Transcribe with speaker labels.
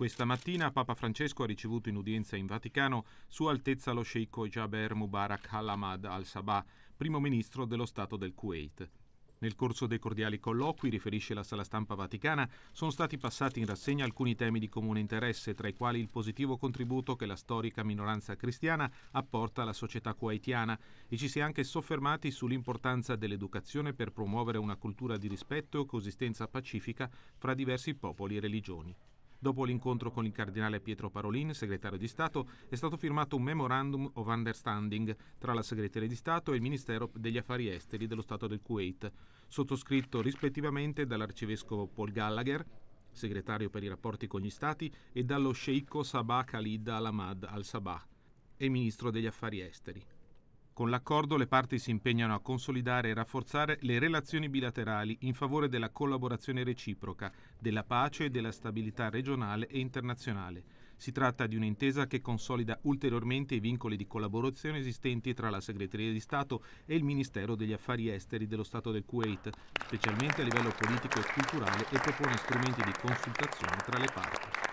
Speaker 1: Questa mattina Papa Francesco ha ricevuto in udienza in Vaticano Sua Altezza lo sceicco Jaber Mubarak al-Ahmad al-Sabah, primo ministro dello Stato del Kuwait. Nel corso dei cordiali colloqui, riferisce la sala stampa vaticana, sono stati passati in rassegna alcuni temi di comune interesse, tra i quali il positivo contributo che la storica minoranza cristiana apporta alla società kuwaitiana e ci si è anche soffermati sull'importanza dell'educazione per promuovere una cultura di rispetto e coesistenza pacifica fra diversi popoli e religioni. Dopo l'incontro con il cardinale Pietro Parolin, segretario di Stato, è stato firmato un Memorandum of Understanding tra la segretaria di Stato e il Ministero degli Affari Esteri dello Stato del Kuwait, sottoscritto rispettivamente dall'arcivescovo Paul Gallagher, segretario per i rapporti con gli Stati, e dallo sceicco Sabah Khalid Al-Ahmad al-Sabah e ministro degli Affari Esteri. Con l'accordo le parti si impegnano a consolidare e rafforzare le relazioni bilaterali in favore della collaborazione reciproca, della pace e della stabilità regionale e internazionale. Si tratta di un'intesa che consolida ulteriormente i vincoli di collaborazione esistenti tra la Segreteria di Stato e il Ministero degli Affari Esteri dello Stato del Kuwait, specialmente a livello politico e culturale, e propone strumenti di consultazione tra le parti.